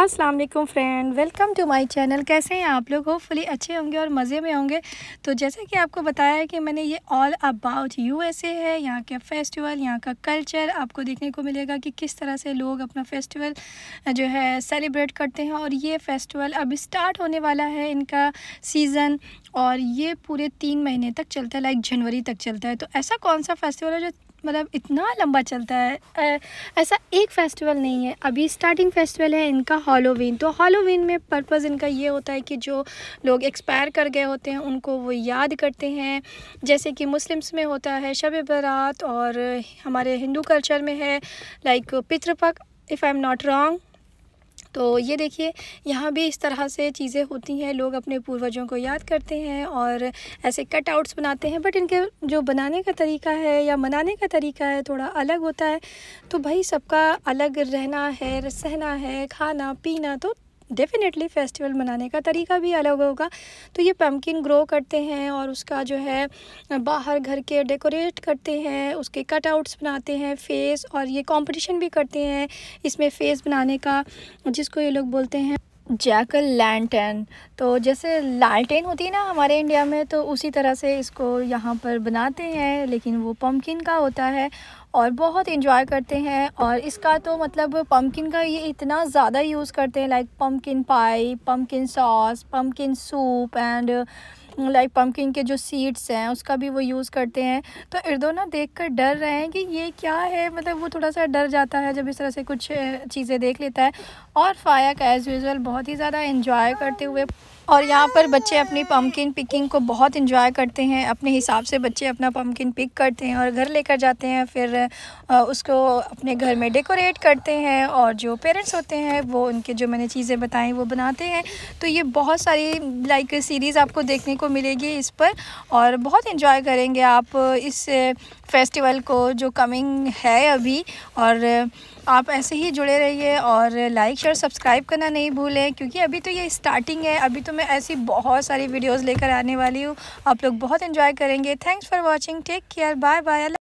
Aslam friend welcome to my channel कैसे हैं आप लोग होपफुली अच्छे होंगे और मज़े में होंगे तो जैसा कि आपको बताया है कि मैंने ये ऑल अबाउट ए है यहाँ के फेस्टिवल यहाँ का कल्चर आपको देखने को मिलेगा कि किस तरह से लोग अपना फेस्टिवल जो है सेलिब्रेट करते हैं और ये फेस्टिवल अब स्टार्ट होने वाला है इनका सीज़न और ये पूरे तीन महीने तक चलता है लाइक जनवरी तक चलता है तो ऐसा कौन सा फेस्टिवल है जो मतलब इतना लंबा चलता है ऐसा एक फेस्टिवल नहीं है अभी स्टार्टिंग फेस्टिवल है इनका हॉलोवीन तो हॉलोवीन में पर्पज़ इनका ये होता है कि जो लोग एक्सपायर कर गए होते हैं उनको वो याद करते हैं जैसे कि मुस्लिम्स में होता है शब बरात और हमारे हिंदू कल्चर में है लाइक पितृपक if I am not wrong तो ये देखिए यहाँ भी इस तरह से चीज़ें होती हैं लोग अपने पूर्वजों को याद करते हैं और ऐसे कट आउट्स बनाते हैं बट इनके जो बनाने का तरीका है या मनाने का तरीका है थोड़ा अलग होता है तो भाई सबका अलग रहना है सहना है खाना पीना तो डेफिनेटली फेस्टिवल मनाने का तरीका भी अलग होगा तो ये पम्पकिन ग्रो करते हैं और उसका जो है बाहर घर के डेकोरेट करते हैं उसके कटआउट्स बनाते हैं फेस और ये कंपटीशन भी करते हैं इसमें फेस बनाने का जिसको ये लोग बोलते हैं जैकल लैंटन तो जैसे लालटेन होती है ना हमारे इंडिया में तो उसी तरह से इसको यहाँ पर बनाते हैं लेकिन वो पम्पकिन का होता है और बहुत इन्जॉय करते हैं और इसका तो मतलब पम्पकिन का ये इतना ज़्यादा यूज़ करते हैं like pumpkin pie pumpkin sauce pumpkin soup and like pumpkin के जो सीड्स हैं उसका भी वो यूज़ करते हैं तो इर्दो ना देख कर डर रहे हैं कि ये क्या है मतलब वो थोड़ा सा डर जाता है जब इस तरह से कुछ चीज़ें देख लेता है और फायक का एज़ यूज़ल बहुत ही ज़्यादा इंजॉय करते हुए और यहाँ पर बच्चे अपनी पम्पकिन पिकिंग को बहुत इंजॉय करते हैं अपने हिसाब से बच्चे अपना पम्पकिन पिक करते हैं और घर लेकर जाते हैं फिर उसको अपने घर में डेकोरेट करते हैं और जो पेरेंट्स होते हैं वो उनके जो मैंने चीज़ें बताई वो बनाते हैं तो ये बहुत सारी लाइक सीरीज़ आपको देखने को मिलेगी इस पर और बहुत इंजॉय करेंगे आप इस फेस्टिवल को जो कमिंग है अभी और आप ऐसे ही जुड़े रहिए और लाइक शेयर सब्सक्राइब करना नहीं भूलें क्योंकि अभी तो ये स्टार्टिंग है अभी तो मैं ऐसी बहुत सारी वीडियोस लेकर आने वाली हूँ आप लोग बहुत इन्जॉय करेंगे thanks for watching take care bye bye